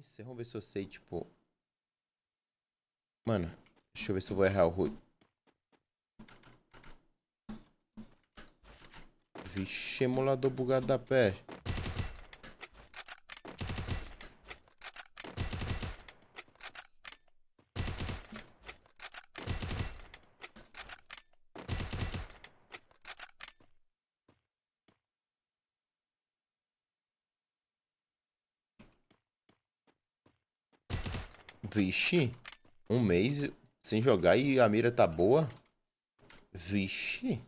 Lincer. Vamos ver se eu sei, tipo. Mano, deixa eu ver se eu vou errar o Rui. Vixe, emulador bugado da peste. Vixe. Um mês sem jogar e a mira tá boa. Vixe.